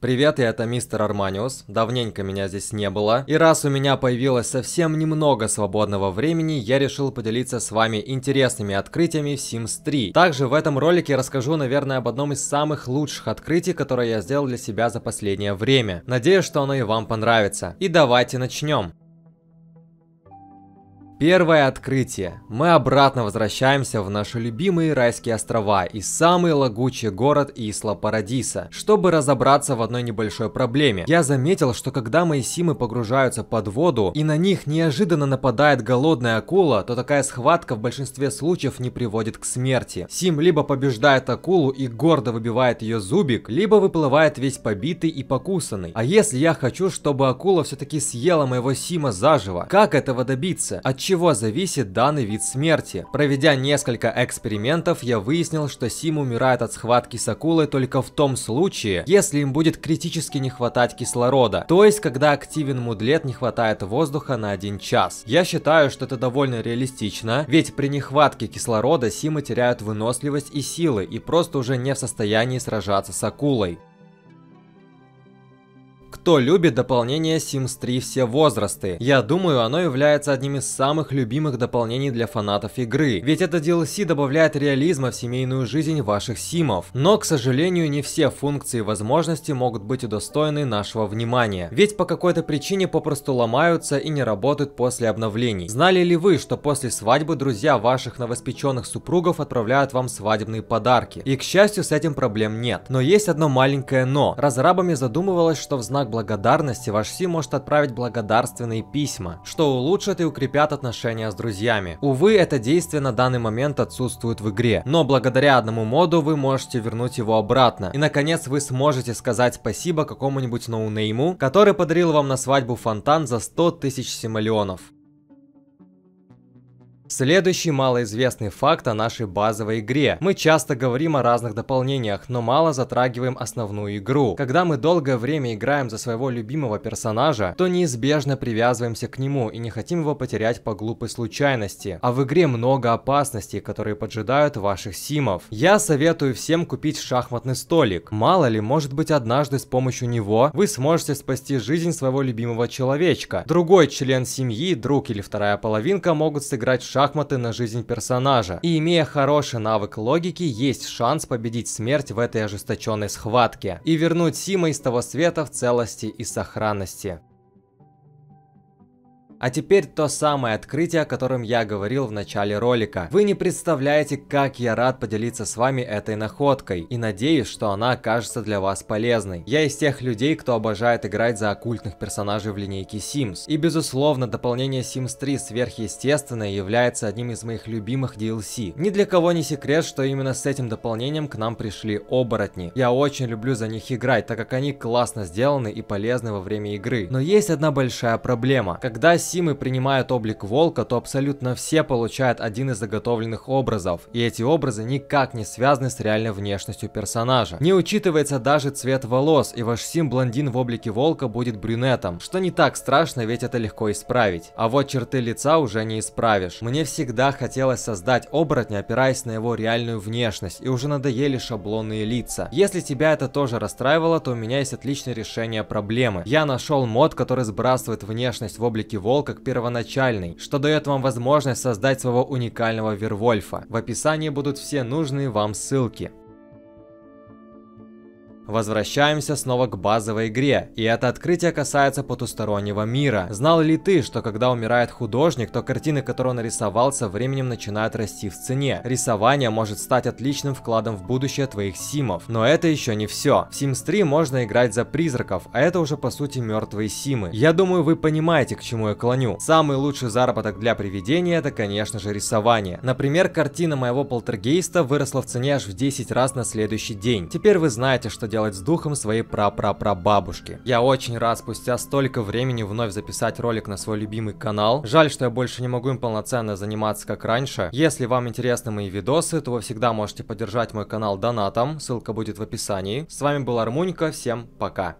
Привет, я это мистер Арманиус, давненько меня здесь не было, и раз у меня появилось совсем немного свободного времени, я решил поделиться с вами интересными открытиями в Sims 3. Также в этом ролике расскажу, наверное, об одном из самых лучших открытий, которое я сделал для себя за последнее время. Надеюсь, что оно и вам понравится. И давайте начнем. Первое открытие. Мы обратно возвращаемся в наши любимые райские острова и самый лагучий город Исла Парадиса, чтобы разобраться в одной небольшой проблеме. Я заметил, что когда мои симы погружаются под воду и на них неожиданно нападает голодная акула, то такая схватка в большинстве случаев не приводит к смерти. Сим либо побеждает акулу и гордо выбивает ее зубик, либо выплывает весь побитый и покусанный. А если я хочу, чтобы акула все-таки съела моего сима заживо, как этого добиться? Отчего чего зависит данный вид смерти. Проведя несколько экспериментов, я выяснил, что Сим умирает от схватки с акулой только в том случае, если им будет критически не хватать кислорода, то есть когда активен мудлет не хватает воздуха на один час. Я считаю, что это довольно реалистично, ведь при нехватке кислорода Симы теряют выносливость и силы и просто уже не в состоянии сражаться с акулой кто любит дополнение Sims 3 все возрасты. Я думаю, оно является одним из самых любимых дополнений для фанатов игры, ведь это DLC добавляет реализма в семейную жизнь ваших симов. Но, к сожалению, не все функции и возможности могут быть удостоены нашего внимания, ведь по какой-то причине попросту ломаются и не работают после обновлений. Знали ли вы, что после свадьбы друзья ваших новоспеченных супругов отправляют вам свадебные подарки? И, к счастью, с этим проблем нет. Но есть одно маленькое но. Разрабами задумывалось, что в знак благодарности, ваш СИ может отправить благодарственные письма, что улучшит и укрепят отношения с друзьями. Увы, это действие на данный момент отсутствует в игре, но благодаря одному моду вы можете вернуть его обратно. И наконец вы сможете сказать спасибо какому-нибудь ноунейму, который подарил вам на свадьбу фонтан за 100 тысяч симолеонов. Следующий малоизвестный факт о нашей базовой игре. Мы часто говорим о разных дополнениях, но мало затрагиваем основную игру. Когда мы долгое время играем за своего любимого персонажа, то неизбежно привязываемся к нему и не хотим его потерять по глупой случайности. А в игре много опасностей, которые поджидают ваших симов. Я советую всем купить шахматный столик. Мало ли, может быть однажды с помощью него вы сможете спасти жизнь своего любимого человечка. Другой член семьи, друг или вторая половинка могут сыграть шахмат шахматы на жизнь персонажа. И имея хороший навык логики, есть шанс победить смерть в этой ожесточенной схватке и вернуть Сима из того света в целости и сохранности. А теперь то самое открытие, о котором я говорил в начале ролика. Вы не представляете, как я рад поделиться с вами этой находкой, и надеюсь, что она окажется для вас полезной. Я из тех людей, кто обожает играть за оккультных персонажей в линейке Sims. И безусловно, дополнение Sims 3 сверхъестественное является одним из моих любимых DLC. Ни для кого не секрет, что именно с этим дополнением к нам пришли оборотни. Я очень люблю за них играть, так как они классно сделаны и полезны во время игры. Но есть одна большая проблема. Когда Симы принимают облик волка, то абсолютно все получают один из заготовленных образов, и эти образы никак не связаны с реальной внешностью персонажа. Не учитывается даже цвет волос, и ваш Сим блондин в облике волка будет брюнетом, что не так страшно, ведь это легко исправить. А вот черты лица уже не исправишь. Мне всегда хотелось создать оборотня, опираясь на его реальную внешность, и уже надоели шаблонные лица. Если тебя это тоже расстраивало, то у меня есть отличное решение проблемы. Я нашел мод, который сбрасывает внешность в облике волка, прошел как первоначальный, что дает вам возможность создать своего уникального Вервольфа. В описании будут все нужные вам ссылки. Возвращаемся снова к базовой игре, и это открытие касается потустороннего мира. Знал ли ты, что когда умирает художник, то картины, которые он рисовал, со временем начинают расти в цене? Рисование может стать отличным вкладом в будущее твоих симов. Но это еще не все. В Sims 3 можно играть за призраков, а это уже по сути мертвые симы. Я думаю, вы понимаете, к чему я клоню. Самый лучший заработок для привидения это, конечно же, рисование. Например, картина моего полтергейста выросла в цене аж в 10 раз на следующий день. Теперь вы знаете, что делать сделать с духом своей прапрапрабабушки. Я очень рад спустя столько времени вновь записать ролик на свой любимый канал. Жаль, что я больше не могу им полноценно заниматься, как раньше. Если вам интересны мои видосы, то вы всегда можете поддержать мой канал донатом, ссылка будет в описании. С вами был Армунька, всем пока.